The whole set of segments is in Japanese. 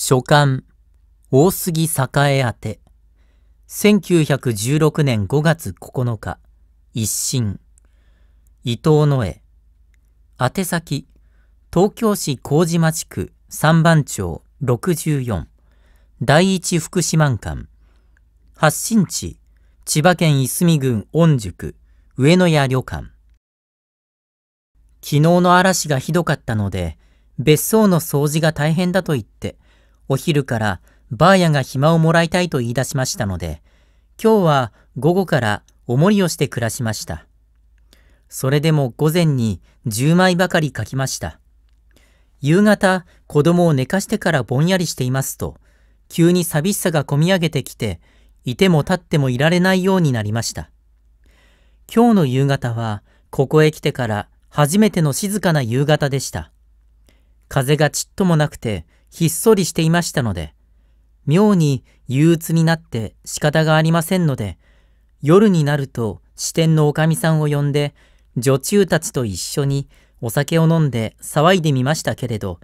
書簡、大杉栄宛て。1916年5月9日、一審、伊藤の絵。宛先、東京市麹町区三番町64、第一福島館。発信地、千葉県いすみ郡御宿、上野屋旅館。昨日の嵐がひどかったので、別荘の掃除が大変だと言って、お昼からばあやが暇をもらいたいと言い出しましたので、今日は午後からおもりをして暮らしました。それでも午前に10枚ばかり書きました。夕方、子供を寝かしてからぼんやりしていますと、急に寂しさがこみ上げてきて、いても立ってもいられないようになりました。今日の夕方は、ここへ来てから初めての静かな夕方でした。風がちっともなくて、ひっそりしていましたので、妙に憂鬱になって仕方がありませんので、夜になると支店のおかみさんを呼んで、女中たちと一緒にお酒を飲んで騒いでみましたけれど、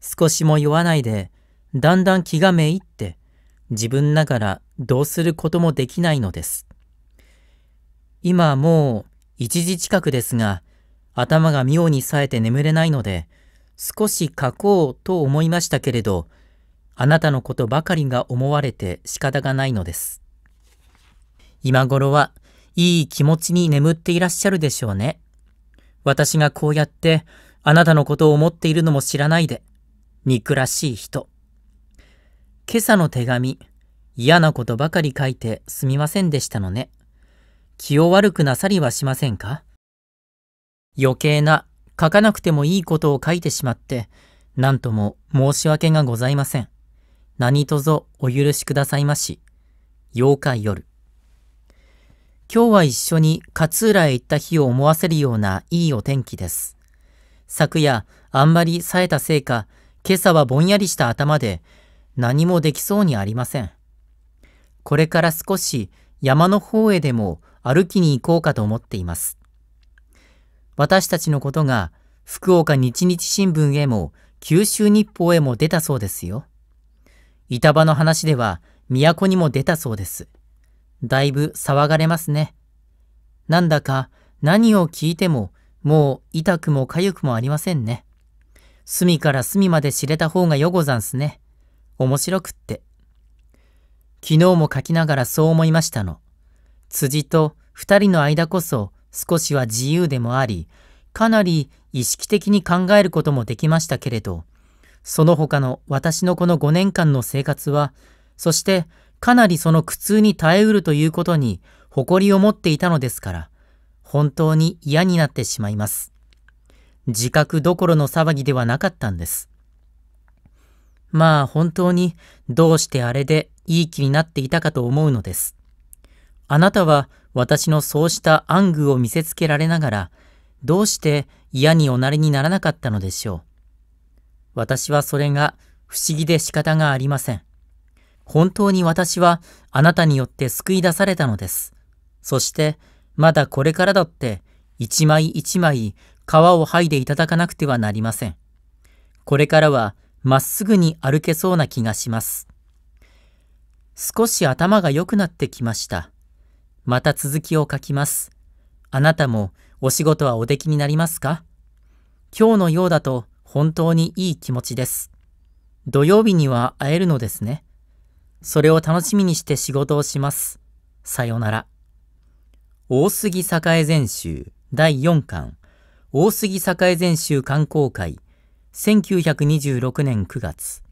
少しも酔わないで、だんだん気がめいって、自分ながらどうすることもできないのです。今もう一時近くですが、頭が妙に冴えて眠れないので、少し書こうと思いましたけれど、あなたのことばかりが思われて仕方がないのです。今頃はいい気持ちに眠っていらっしゃるでしょうね。私がこうやってあなたのことを思っているのも知らないで、憎らしい人。今朝の手紙、嫌なことばかり書いてすみませんでしたのね。気を悪くなさりはしませんか余計な書かなくてもいいことを書いてしまって、何とも申し訳がございません。何卒お許しくださいまし。8日夜。今日は一緒に勝浦へ行った日を思わせるようないいお天気です。昨夜、あんまり冴えたせいか、今朝はぼんやりした頭で、何もできそうにありません。これから少し山の方へでも歩きに行こうかと思っています。私たちのことが福岡日日新聞へも九州日報へも出たそうですよ。板場の話では都にも出たそうです。だいぶ騒がれますね。なんだか何を聞いてももう痛くも痒くもありませんね。隅から隅まで知れた方がよござんすね。面白くって。昨日も書きながらそう思いましたの。辻と二人の間こそ少しは自由でもあり、かなり意識的に考えることもできましたけれど、その他の私のこの5年間の生活は、そしてかなりその苦痛に耐えうるということに誇りを持っていたのですから、本当に嫌になってしまいます。自覚どころの騒ぎではなかったんです。まあ本当にどうしてあれでいい気になっていたかと思うのです。あなたは私のそうした暗愚を見せつけられながら、どうして嫌におなりにならなかったのでしょう。私はそれが不思議で仕方がありません。本当に私はあなたによって救い出されたのです。そしてまだこれからだって一枚一枚皮を剥いでいただかなくてはなりません。これからはまっすぐに歩けそうな気がします。少し頭が良くなってきました。また続きを書きます。あなたもお仕事はおできになりますか今日のようだと本当にいい気持ちです。土曜日には会えるのですね。それを楽しみにして仕事をします。さよなら。大杉栄全集第4巻大杉栄全集観光会1926年9月